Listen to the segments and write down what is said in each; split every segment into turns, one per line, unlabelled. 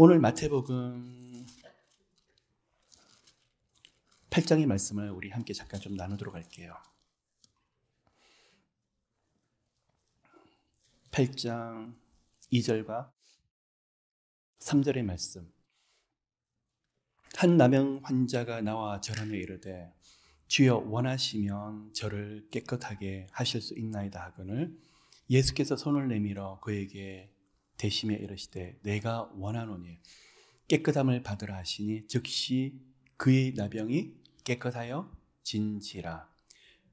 오늘 마태복음 8장의 말씀을 우리 함께 잠깐 좀 나누도록 할게요. 8장 2절과 3절의 말씀. 한 남양 환자가 나와 절하며 이르되 주여 원하시면 저를 깨끗하게 하실 수 있나이다 하거늘 예수께서 손을 내밀어 그에게 대심에 이르시되 내가 원하노니 깨끗함을 받으라 하시니 즉시 그의 나병이 깨끗하여 진지라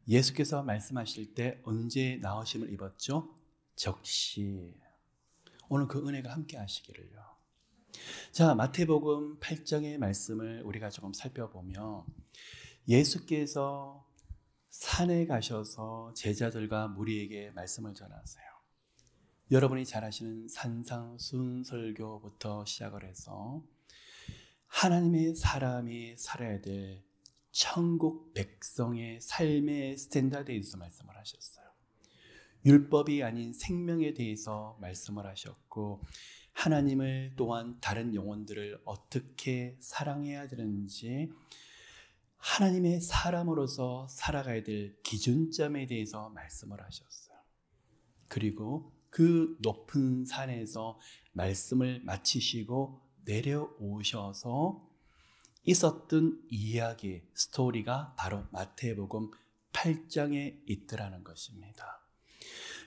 예수께서 말씀하실 때 언제 나으심을 입었죠? 적시 오늘 그 은혜가 함께 하시기를요 자 마태복음 8장의 말씀을 우리가 조금 살펴보며 예수께서 산에 가셔서 제자들과 무리에게 말씀을 전하세요 여러분이 잘 아시는 산상순설교부터 시작을 해서 하나님의 사람이 살아야 될 천국 백성의 삶의 스탠다드에 대해서 말씀을 하셨어요. 율법이 아닌 생명에 대해서 말씀을 하셨고 하나님을 또한 다른 영혼들을 어떻게 사랑해야 되는지 하나님의 사람으로서 살아가야 될 기준점에 대해서 말씀을 하셨어요. 그리고 그 높은 산에서 말씀을 마치시고 내려오셔서 있었던 이야기, 스토리가 바로 마태복음 8장에 있더라는 것입니다.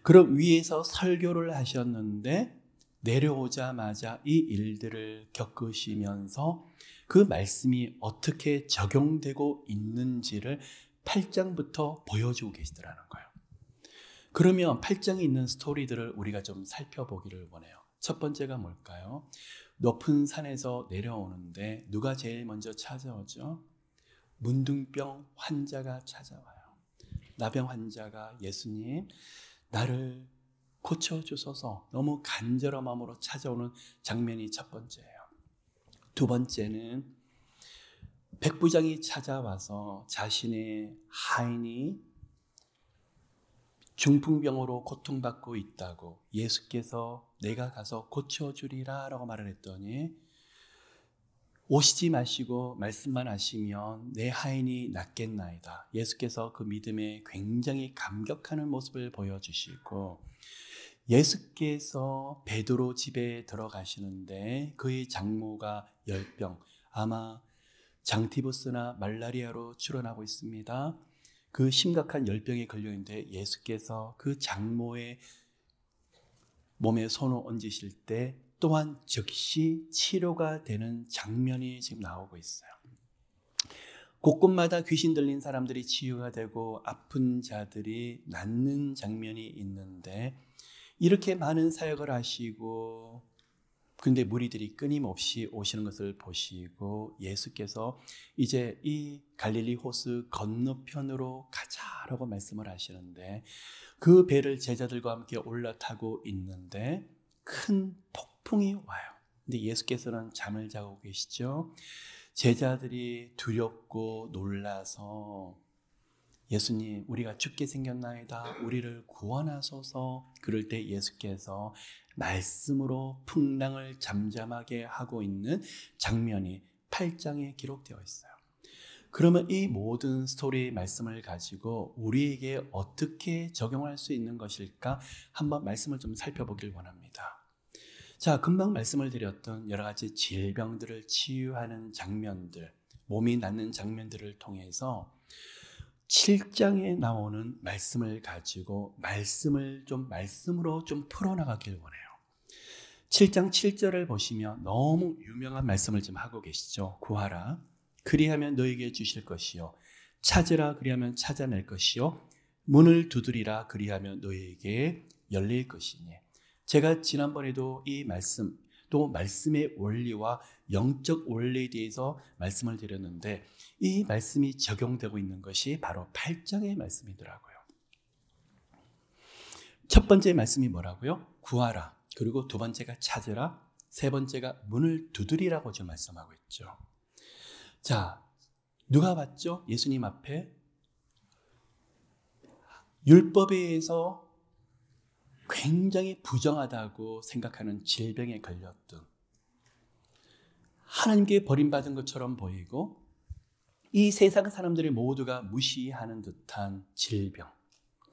그럼 위에서 설교를 하셨는데 내려오자마자 이 일들을 겪으시면서 그 말씀이 어떻게 적용되고 있는지를 8장부터 보여주고 계시더라는 거예요. 그러면 8장에 있는 스토리들을 우리가 좀 살펴보기를 원해요. 첫 번째가 뭘까요? 높은 산에서 내려오는데 누가 제일 먼저 찾아오죠? 문둥병 환자가 찾아와요. 나병 환자가 예수님, 나를 고쳐주소서 너무 간절한 마음으로 찾아오는 장면이 첫 번째예요. 두 번째는 백부장이 찾아와서 자신의 하인이 중풍병으로 고통받고 있다고 예수께서 내가 가서 고쳐주리라 라고 말을 했더니 오시지 마시고 말씀만 하시면 내 하인이 낫겠나이다. 예수께서 그 믿음에 굉장히 감격하는 모습을 보여주시고 예수께서 베드로 집에 들어가시는데 그의 장모가 열병 아마 장티보스나 말라리아로 출현하고 있습니다. 그 심각한 열병에 걸려 있는데 예수께서 그 장모의 몸에 손을 얹으실 때 또한 즉시 치료가 되는 장면이 지금 나오고 있어요. 곳곳마다 귀신 들린 사람들이 치유가 되고 아픈 자들이 낫는 장면이 있는데 이렇게 많은 사역을 하시고 근데 무리들이 끊임없이 오시는 것을 보시고 예수께서 이제 이 갈릴리 호수 건너편으로 가자라고 말씀을 하시는데 그 배를 제자들과 함께 올라타고 있는데 큰 폭풍이 와요. 근데 예수께서는 잠을 자고 계시죠. 제자들이 두렵고 놀라서 예수님, 우리가 죽게 생겼나이다. 우리를 구원하소서. 그럴 때 예수께서 말씀으로 풍랑을 잠잠하게 하고 있는 장면이 8장에 기록되어 있어요. 그러면 이 모든 스토리의 말씀을 가지고 우리에게 어떻게 적용할 수 있는 것일까? 한번 말씀을 좀 살펴보길 원합니다. 자, 금방 말씀을 드렸던 여러 가지 질병들을 치유하는 장면들, 몸이 낫는 장면들을 통해서 7장에 나오는 말씀을 가지고 말씀을 좀 말씀으로 좀 풀어나가길 원해요. 7장 7절을 보시면 너무 유명한 말씀을 지금 하고 계시죠. 구하라. 그리하면 너에게 주실 것이요. 찾으라. 그리하면 찾아낼 것이요. 문을 두드리라. 그리하면 너에게 열릴 것이니. 제가 지난번에도 이 말씀, 또 말씀의 원리와 영적 원리에 대해서 말씀을 드렸는데 이 말씀이 적용되고 있는 것이 바로 8장의 말씀이더라고요. 첫 번째 말씀이 뭐라고요? 구하라. 그리고 두 번째가 찾으라. 세 번째가 문을 두드리라고 지금 말씀하고 있죠. 자, 누가 왔죠? 예수님 앞에 율법에 의해서 굉장히 부정하다고 생각하는 질병에 걸렸던 하나님께 버림받은 것처럼 보이고 이 세상 사람들이 모두가 무시하는 듯한 질병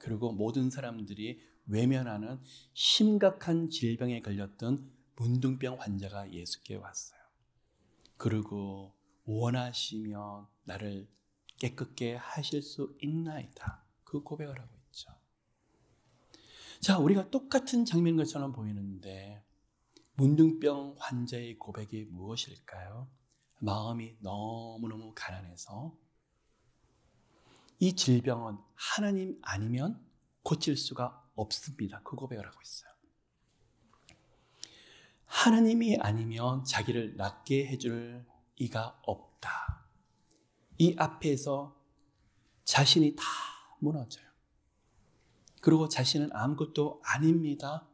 그리고 모든 사람들이 외면하는 심각한 질병에 걸렸던 문둥병 환자가 예수께 왔어요. 그리고 원하시면 나를 깨끗게 하실 수 있나이다. 그 고백을 하고 자, 우리가 똑같은 장면 것처럼 보이는데 문둥병 환자의 고백이 무엇일까요? 마음이 너무너무 가난해서 이 질병은 하나님 아니면 고칠 수가 없습니다. 그 고백을 하고 있어요. 하나님이 아니면 자기를 낫게 해줄 이가 없다. 이 앞에서 자신이 다 무너져요. 그리고 자신은 아무것도 아닙니다.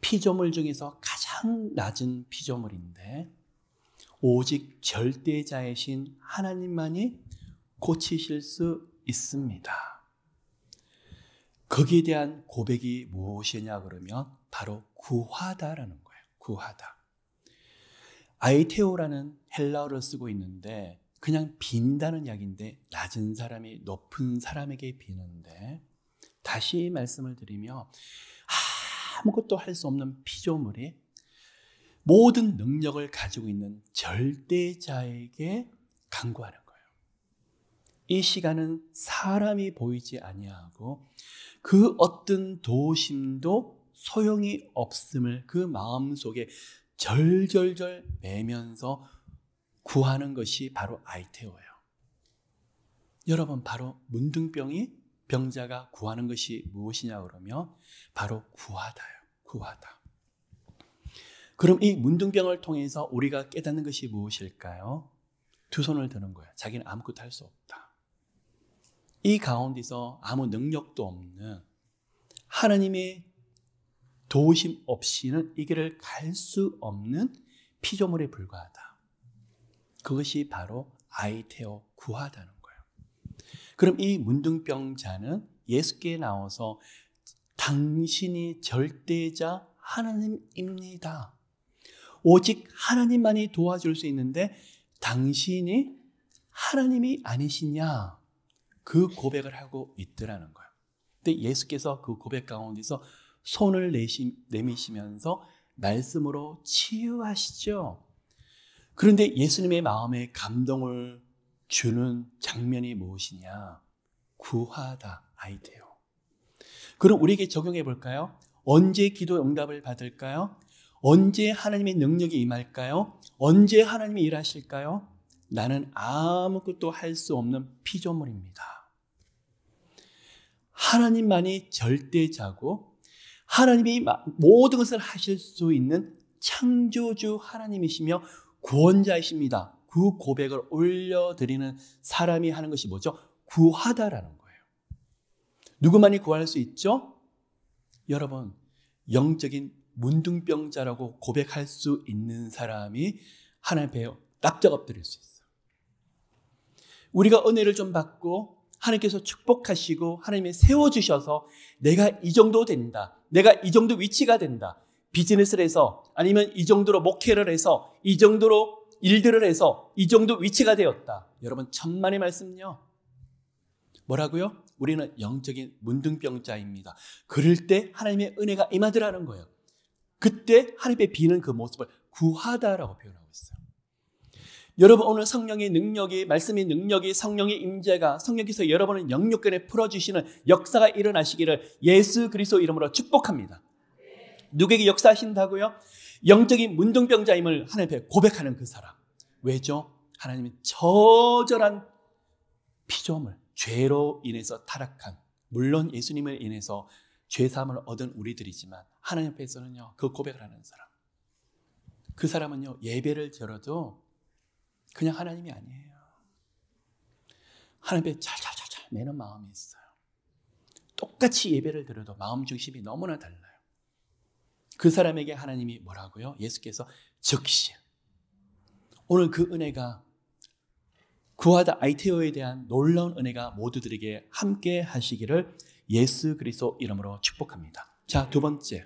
피조물 중에서 가장 낮은 피조물인데 오직 절대자이신 하나님만이 고치실 수 있습니다. 거기에 대한 고백이 무엇이냐 그러면 바로 구하다라는 거예요. 구하다. 아이테오라는 헬라어를 쓰고 있는데 그냥 빈다는 약인데 낮은 사람이 높은 사람에게 비는데 다시 말씀을 드리며 아무것도 할 수 없는 피조물이 모든 능력을 가지고 있는 절대자에게 강구하는 거예요. 이 시간은 사람이 보이지 아니하고 그 어떤 도심도 소용이 없음을 그 마음속에 절절절 매면서 구하는 것이 바로 아이테오예요. 여러분 바로 문둥병이 병자가 구하는 것이 무엇이냐 그러면 바로 구하다요. 구하다. 그럼 이 문둥병을 통해서 우리가 깨닫는 것이 무엇일까요? 두 손을 드는 거야. 자기는 아무것도 할 수 없다. 이 가운데서 아무 능력도 없는 하나님의 도우심 없이는 이 길을 갈 수 없는 피조물에 불과하다. 그것이 바로 아이테오 구하다는 그럼 이 문둥병자는 예수께 나와서 당신이 절대자 하나님입니다. 오직 하나님만이 도와줄 수 있는데 당신이 하나님이 아니시냐? 그 고백을 하고 있더라는 거예요. 근데 예수께서 그 고백 가운데서 손을 내시, 내미시면서 말씀으로 치유하시죠. 그런데 예수님의 마음에 감동을 주는 장면이 무엇이냐? 구하다 아이데요. 그럼 우리에게 적용해 볼까요? 언제 기도 응답을 받을까요? 언제 하나님의 능력이 임할까요? 언제 하나님이 일하실까요? 나는 아무것도 할 수 없는 피조물입니다. 하나님만이 절대자고 하나님이 모든 것을 하실 수 있는 창조주 하나님이시며 구원자이십니다. 그 고백을 올려드리는 사람이 하는 것이 뭐죠? 구하다라는 거예요. 누구만이 구할 수 있죠? 여러분, 영적인 문둥병자라고 고백할 수 있는 사람이 하나님 앞에 납작 엎드릴 수 있어요. 우리가 은혜를 좀 받고 하나님께서 축복하시고 하나님이 세워주셔서 내가 이 정도 된다. 내가 이 정도 위치가 된다. 비즈니스를 해서 아니면 이 정도로 목회를 해서 이 정도로 일들을 해서 이 정도 위치가 되었다. 여러분 천만의 말씀요. 뭐라고요? 우리는 영적인 문둥병자입니다. 그럴 때 하나님의 은혜가 임하더라는 거예요. 그때 하나님의 비는 그 모습을 구하다라고 표현하고 있어요. 여러분 오늘 성령의 능력이 말씀의 능력이 성령의 임재가 성령께서 여러분을 영육간에 풀어주시는 역사가 일어나시기를 예수 그리스도 이름으로 축복합니다. 누구에게 역사하신다고요? 영적인 문둥병자임을 하나님 앞에 고백하는 그 사람. 왜죠? 하나님의처절한 피조물, 죄로 인해서 타락한, 물론 예수님을 인해서 죄사함을 얻은 우리들이지만 하나님 앞에서는요, 그 고백을 하는 사람. 그 사람은요, 예배를 들어도 그냥 하나님이 아니에요. 하나님 앞에 잘 잘 잘 잘 내는 마음이 있어요. 똑같이 예배를 들어도 마음 중심이 너무나 달라요. 그 사람에게 하나님이 뭐라고요? 예수께서 적시. 오늘 그 은혜가 구하다 아이테오에 대한 놀라운 은혜가 모두들에게 함께 하시기를 예수 그리스도 이름으로 축복합니다. 자, 두 번째.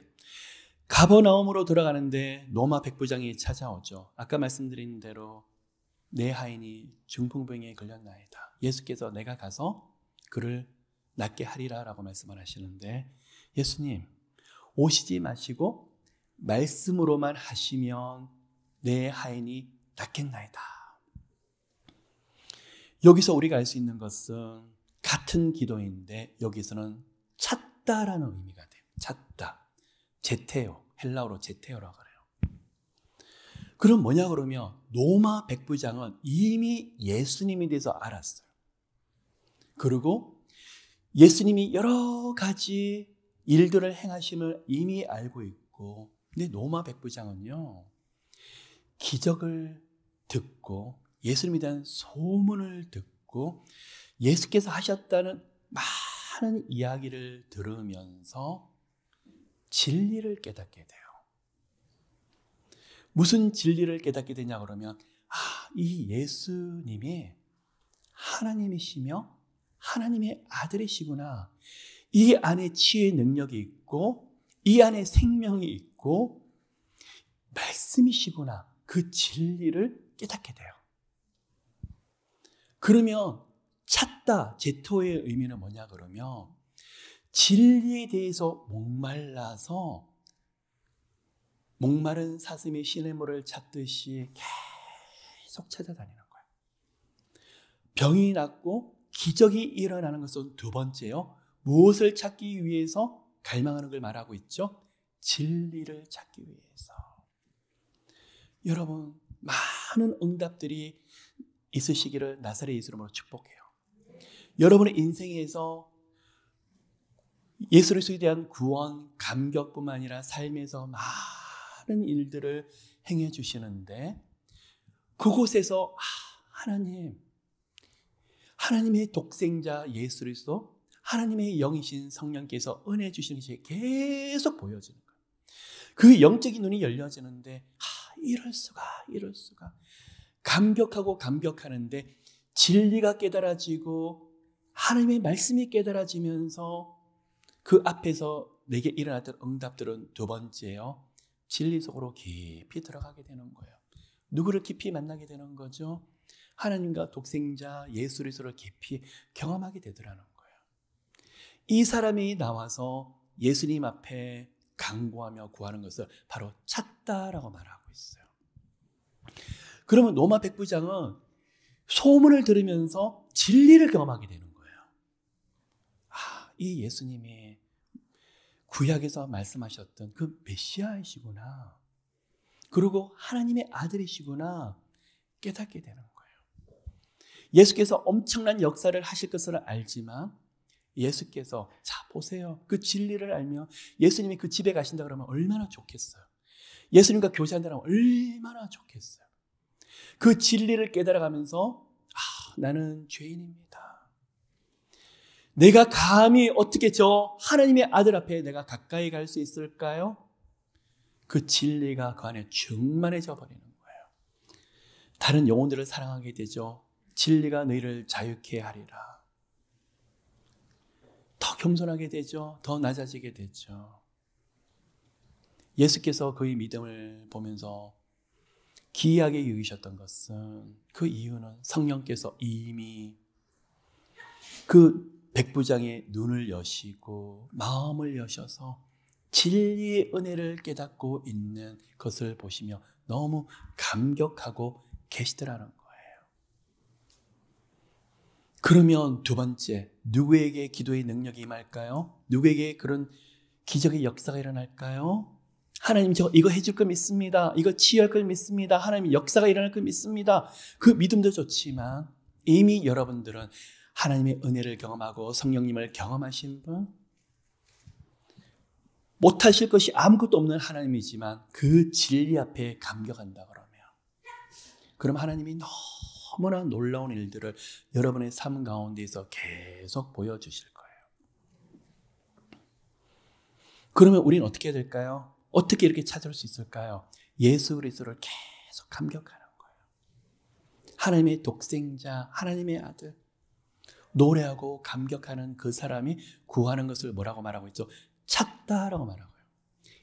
가버나움으로 돌아가는데 노마 백부장이 찾아오죠. 아까 말씀드린 대로 내 하인이 중풍병에 걸렸나이다. 예수께서 내가 가서 그를 낫게 하리라 라고 말씀을 하시는데 예수님, 오시지 마시고 말씀으로만 하시면 내 하인이 낫겠나이다. 여기서 우리가 알 수 있는 것은 같은 기도인데 여기서는 찾다라는 의미가 돼요. 찾다. 제테오. 헬라어로 제테오라고 그래요. 그럼 뭐냐 그러면 노마 백부장은 이미 예수님에 대해서 알았어요. 그리고 예수님이 여러 가지 일들을 행하심을 이미 알고 있고 근데 노마 백부장은요 기적을 듣고 예수님에 대한 소문을 듣고 예수께서 하셨다는 많은 이야기를 들으면서 진리를 깨닫게 돼요. 무슨 진리를 깨닫게 되냐 그러면 아, 이 예수님이 하나님이시며 하나님의 아들이시구나. 이 안에 치유의 능력이 있고 이 안에 생명이 있고 말씀이시구나 그 진리를 깨닫게 돼요. 그러면 찾다 제토의 의미는 뭐냐 그러면 진리에 대해서 목말라서 목마른 사슴이 시냇물을 찾듯이 계속 찾아다니는 거예요. 병이 났고 기적이 일어나는 것은 두 번째요. 무엇을 찾기 위해서 갈망하는 걸 말하고 있죠? 진리를 찾기 위해서. 여러분, 많은 응답들이 있으시기를 나사렛 예수님으로 축복해요. 여러분의 인생에서 예수 그리스도에 대한 구원, 감격뿐만 아니라 삶에서 많은 일들을 행해 주시는데 그곳에서 하나님 하나님의 독생자 예수 그리스도 하나님의 영이신 성령께서 은혜 주시는 것이 계속 보여지는 거예요. 그 영적인 눈이 열려지는데 아, 이럴 수가 이럴 수가 감격하고 감격하는데 진리가 깨달아지고 하나님의 말씀이 깨달아지면서 그 앞에서 내게 일어났던 응답들은 두 번째요. 진리 속으로 깊이 들어가게 되는 거예요. 누구를 깊이 만나게 되는 거죠? 하나님과 독생자 예수 리스를 깊이 경험하게 되더라는 거예요. 이 사람이 나와서 예수님 앞에 강구하며 구하는 것을 바로 찾다라고 말하고 있어요. 그러면 로마 백부장은 소문을 들으면서 진리를 경험하게 되는 거예요. 아, 이 예수님이 구약에서 말씀하셨던 그 메시아이시구나. 그리고 하나님의 아들이시구나 깨닫게 되는 거예요. 예수께서 엄청난 역사를 하실 것을 알지만 예수께서 자 보세요. 그 진리를 알며 예수님이 그 집에 가신다 그러면 얼마나 좋겠어요. 예수님과 교제한다면 얼마나 좋겠어요. 그 진리를 깨달아가면서 아, 나는 죄인입니다. 내가 감히 어떻게 저 하나님의 아들 앞에 내가 가까이 갈 수 있을까요? 그 진리가 그 안에 충만해져 버리는 거예요. 다른 영혼들을 사랑하게 되죠. 진리가 너희를 자유케 하리라. 더 겸손하게 되죠. 더 낮아지게 되죠. 예수께서 그의 믿음을 보면서 기이하게 여기셨던 것은 그 이유는 성령께서 이미 그 백부장의 눈을 여시고 마음을 여셔서 진리의 은혜를 깨닫고 있는 것을 보시며 너무 감격하고 계시더라는 것. 그러면 두 번째, 누구에게 기도의 능력이 임할까요? 누구에게 그런 기적의 역사가 일어날까요? 하나님 저 이거 해줄 걸 믿습니다. 이거 치유할 걸 믿습니다. 하나님 역사가 일어날 걸 믿습니다. 그 믿음도 좋지만 이미 여러분들은 하나님의 은혜를 경험하고 성령님을 경험하신 분, 못하실 것이 아무것도 없는 하나님이지만 그 진리 앞에 감격한다 그러면, 그럼 하나님이 너무 너무나 놀라운 일들을 여러분의 삶 가운데에서 계속 보여주실 거예요. 그러면 우리는 어떻게 해야 될까요? 어떻게 이렇게 찾을 수 있을까요? 예수 그리스도를 계속 감격하는 거예요. 하나님의 독생자, 하나님의 아들. 노래하고 감격하는 그 사람이 구하는 것을 뭐라고 말하고 있죠? 찾다라고 말하고요.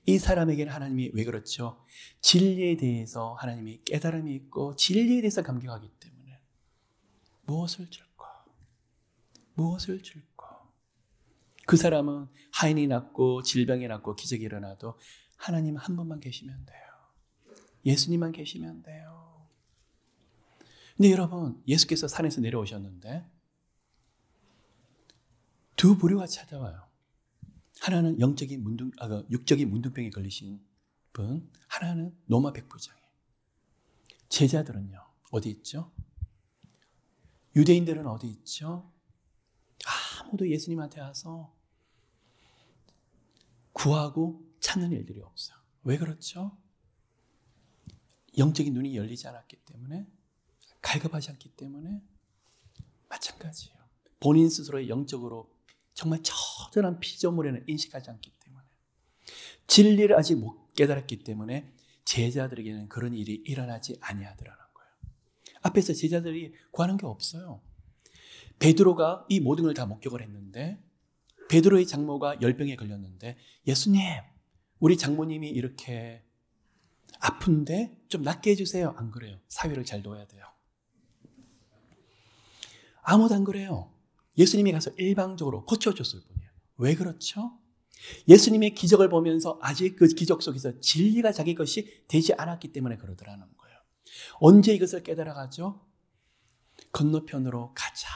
이 사람에게는 하나님이 왜 그렇죠? 진리에 대해서 하나님이 깨달음이 있고 진리에 대해서 감격하기 때문에 무엇을 줄까? 무엇을 줄까? 그 사람은 하인이 났고 질병이 났고 기적이 일어나도 하나님 한 분만 계시면 돼요. 예수님만 계시면 돼요. 근데 여러분, 예수께서 산에서 내려오셨는데 두 부류가 찾아와요. 하나는 영적인 문둥, 아, 그 육적인 문둥병에 걸리신 분, 하나는 노마 백부장이에요. 제자들은요, 어디 있죠? 유대인들은 어디 있죠? 아무도 예수님한테 와서 구하고 찾는 일들이 없어요. 왜 그렇죠? 영적인 눈이 열리지 않았기 때문에 갈급하지 않기 때문에 마찬가지예요. 본인 스스로의 영적으로 정말 처절한 피조물에는 인식하지 않기 때문에 진리를 아직 못 깨달았기 때문에 제자들에게는 그런 일이 일어나지 아니하더라. 앞에서 제자들이 구하는 게 없어요. 베드로가 이 모든 걸 다 목격을 했는데 베드로의 장모가 열병에 걸렸는데 예수님 우리 장모님이 이렇게 아픈데 좀 낫게 해주세요. 안 그래요. 사회를 잘 둬야 돼요. 아무도 안 그래요. 예수님이 가서 일방적으로 고쳐줬을 뿐이에요. 왜 그렇죠? 예수님의 기적을 보면서 아직 그 기적 속에서 진리가 자기 것이 되지 않았기 때문에 그러더라는 거예요. 언제 이것을 깨달아가죠? 건너편으로 가자.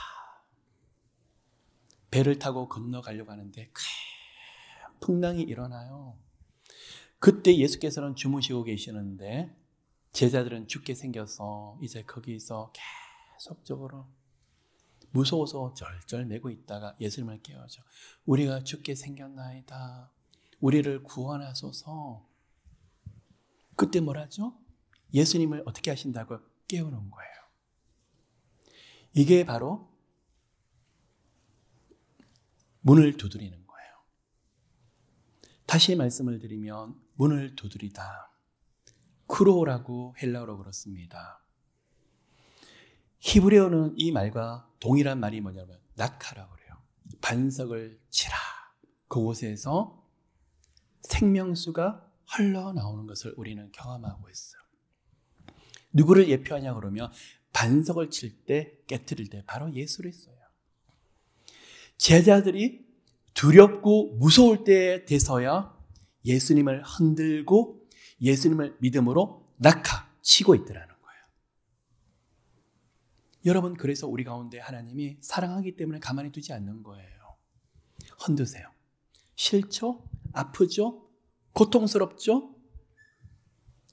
배를 타고 건너가려고 하는데 큰 풍랑이 일어나요. 그때 예수께서는 주무시고 계시는데 제자들은 죽게 생겨서 이제 거기서 계속적으로 무서워서 절절매고 있다가 예수님을 깨워줘. 우리가 죽게 생겼나이다. 우리를 구원하소서. 그때 뭐라죠? 예수님을 어떻게 하신다고 깨우는 거예요. 이게 바로 문을 두드리는 거예요. 다시 말씀을 드리면 문을 두드리다. 크로라고 헬라어로 그렇습니다. 히브리어는 이 말과 동일한 말이 뭐냐면 낙하라 그래요. 반석을 치라. 그곳에서 생명수가 흘러나오는 것을 우리는 경험하고 있어요. 누구를 예표하냐 그러면 반석을 칠 때 깨뜨릴 때 바로 예수를 했어요. 제자들이 두렵고 무서울 때에 돼서야 예수님을 흔들고 예수님을 믿음으로 낙하치고 있더라는 거예요. 여러분 그래서 우리 가운데 하나님이 사랑하기 때문에 가만히 두지 않는 거예요. 흔드세요. 싫죠? 아프죠? 고통스럽죠?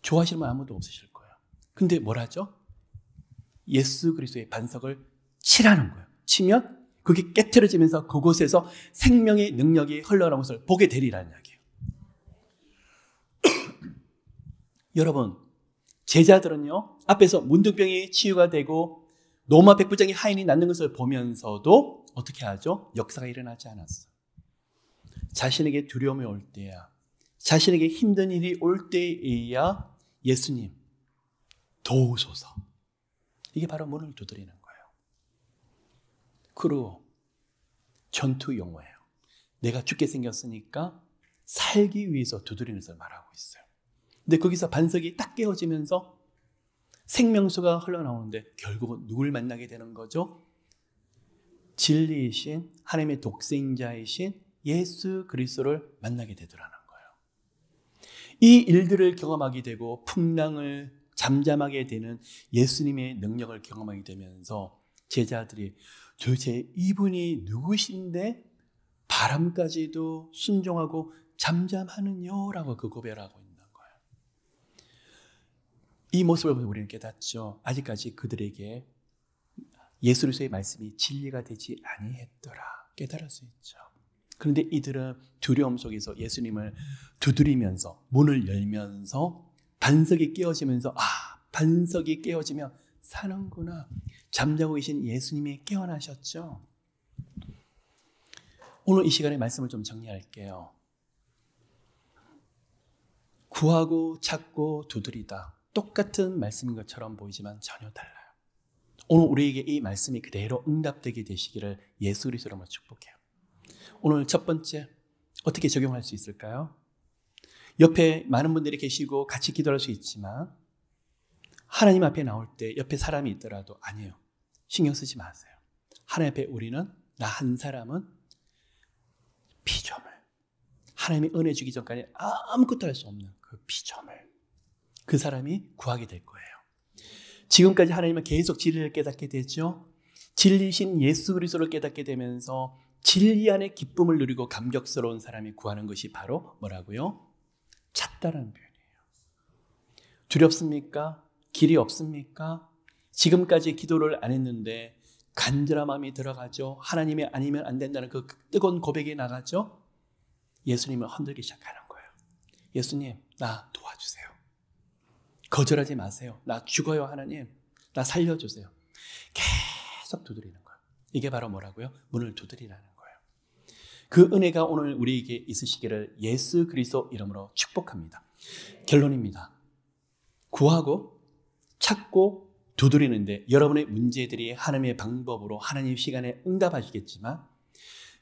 좋아하시는 분 아무도 없으실 근데 뭐라죠? 예수 그리스도의 반석을 치라는 거예요. 치면 그게 깨트려지면서 그곳에서 생명의 능력이 흘러나오 것을 보게 되리라는 이야기예요. 여러분, 제자들은요, 앞에서 문둥병이 치유가 되고 노마 백부장의 하인이 낫는 것을 보면서도 어떻게 하죠? 역사가 일어나지 않았어. 자신에게 두려움이 올 때야, 자신에게 힘든 일이 올 때에야 예수님, 도우소서. 이게 바로 문을 두드리는 거예요. 그리고 전투 용어예요. 내가 죽게 생겼으니까 살기 위해서 두드리는 것을 말하고 있어요. 근데 거기서 반석이 딱 깨어지면서 생명수가 흘러나오는데 결국은 누굴 만나게 되는 거죠? 진리이신 하나님의 독생자이신 예수 그리스도를 만나게 되더라는 거예요. 이 일들을 경험하게 되고 풍랑을 잠잠하게 되는 예수님의 능력을 경험하게 되면서 제자들이 도대체 이분이 누구신데 바람까지도 순종하고 잠잠하는요? 라고 그 고백하고 있는 거예요. 이 모습을 보면 우리는 깨닫죠. 아직까지 그들에게 예수 그리의 말씀이 진리가 되지 아니했더라. 깨달을 수 있죠. 그런데 이들은 두려움 속에서 예수님을 두드리면서 문을 열면서 반석이 깨어지면서 아 반석이 깨어지며 사는구나 잠자고 계신 예수님이 깨어나셨죠. 오늘 이 시간에 말씀을 좀 정리할게요. 구하고 찾고 두드리다 똑같은 말씀인 것처럼 보이지만 전혀 달라요. 오늘 우리에게 이 말씀이 그대로 응답되게 되시기를 예수 그리스도로 축복해요. 오늘 첫 번째 어떻게 적용할 수 있을까요? 옆에 많은 분들이 계시고 같이 기도할 수 있지만 하나님 앞에 나올 때 옆에 사람이 있더라도 아니에요. 신경 쓰지 마세요. 하나님 앞에 우리는 나 한 사람은 피조물. 하나님이 은혜 주기 전까지 아무것도 할 수 없는 그 피조물. 그 사람이 구하게 될 거예요. 지금까지 하나님은 계속 진리를 깨닫게 되죠. 진리신 예수 그리스도를 깨닫게 되면서 진리 안에 기쁨을 누리고 감격스러운 사람이 구하는 것이 바로 뭐라고요? 찾다라는 표현이에요. 두렵습니까? 길이 없습니까? 지금까지 기도를 안 했는데 간절한 마음이 들어가죠. 하나님이 아니면 안 된다는 그 뜨거운 고백이 나가죠. 예수님을 흔들기 시작하는 거예요. 예수님, 나 도와주세요. 거절하지 마세요. 나 죽어요, 하나님. 나 살려주세요. 계속 두드리는 거예요. 이게 바로 뭐라고요? 문을 두드리라는 그 은혜가 오늘 우리에게 있으시기를 예수 그리스도 이름으로 축복합니다. 결론입니다. 구하고 찾고 두드리는데 여러분의 문제들이 하나님의 방법으로 하나님 시간에 응답하시겠지만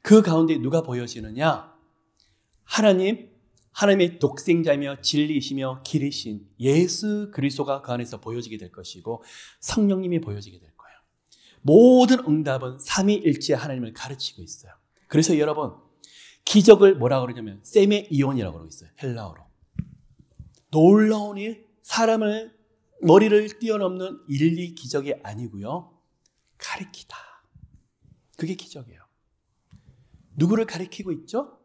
그 가운데 누가 보여지느냐? 하나님, 하나님의 독생자이며 진리이시며 길이신 예수 그리스도가 그 안에서 보여지게 될 것이고 성령님이 보여지게 될 거예요. 모든 응답은 삼위일체 하나님을 가르치고 있어요. 그래서 여러분, 기적을 뭐라 그러냐면, 세메이온이라고 그러고 있어요. 헬라어로. 놀라운 일, 사람을, 머리를 뛰어넘는 일리 기적이 아니고요. 가리키다. 그게 기적이에요. 누구를 가리키고 있죠?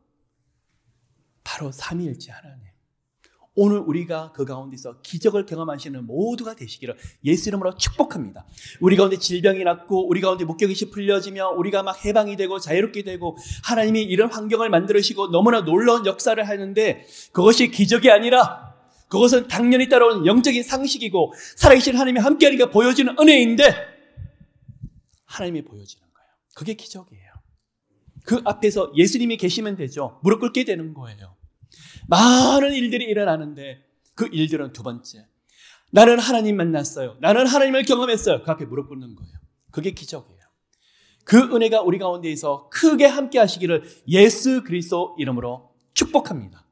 바로 삼위일체 하나님. 오늘 우리가 그 가운데서 기적을 경험하시는 모두가 되시기를 예수 이름으로 축복합니다. 우리 가운데 질병이 낫고 우리 가운데 목격이 풀려지며 우리가 막 해방이 되고 자유롭게 되고 하나님이 이런 환경을 만들으시고 너무나 놀라운 역사를 하는데 그것이 기적이 아니라 그것은 당연히 따라오는 영적인 상식이고 살아계신 하나님이 함께하니까 보여지는 은혜인데 하나님이 보여지는 거예요. 그게 기적이에요. 그 앞에서 예수님이 계시면 되죠. 무릎 꿇게 되는 거예요. 많은 일들이 일어나는데 그 일들은 두 번째. 나는 하나님 만났어요. 나는 하나님을 경험했어요. 그 앞에 무릎 꿇는 거예요. 그게 기적이에요. 그 은혜가 우리 가운데에서 크게 함께 하시기를 예수 그리스도 이름으로 축복합니다.